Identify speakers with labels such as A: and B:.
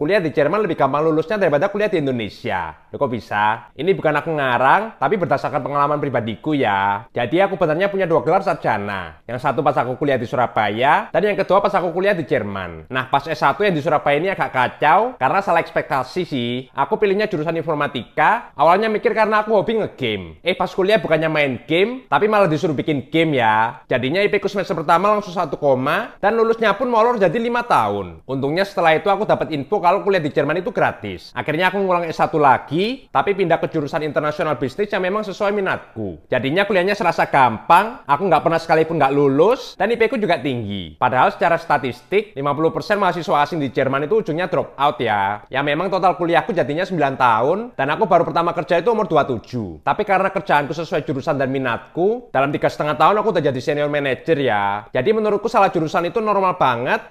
A: kuliah di Jerman lebih gampang lulusnya daripada kuliah di Indonesia. Loh kok bisa? Ini bukan aku ngarang, tapi berdasarkan pengalaman pribadiku ya. Jadi aku benarnya punya dua gelar sarjana. Yang satu pas aku kuliah di Surabaya, dan yang kedua pas aku kuliah di Jerman. Nah, pas S1 yang di Surabaya ini agak kacau, karena salah ekspektasi sih. Aku pilihnya jurusan informatika, awalnya mikir karena aku hobi ngegame. Eh, pas kuliah bukannya main game, tapi malah disuruh bikin game ya. Jadinya IPK semester pertama langsung 1 koma, dan lulusnya pun molor jadi 5 tahun. Untungnya setelah itu aku dapat info kalau kalau kuliah di Jerman itu gratis. Akhirnya aku ngulang S1 lagi, tapi pindah ke jurusan internasional bisnis yang memang sesuai minatku. Jadinya kuliahnya serasa gampang, aku nggak pernah sekalipun nggak lulus, dan IP ku juga tinggi. Padahal secara statistik, 50% mahasiswa asing di Jerman itu ujungnya drop out ya. Ya memang total kuliahku jadinya 9 tahun, dan aku baru pertama kerja itu umur 27. Tapi karena kerjaanku sesuai jurusan dan minatku, dalam tiga setengah tahun aku udah jadi senior manager ya. Jadi menurutku salah jurusan itu normal banget,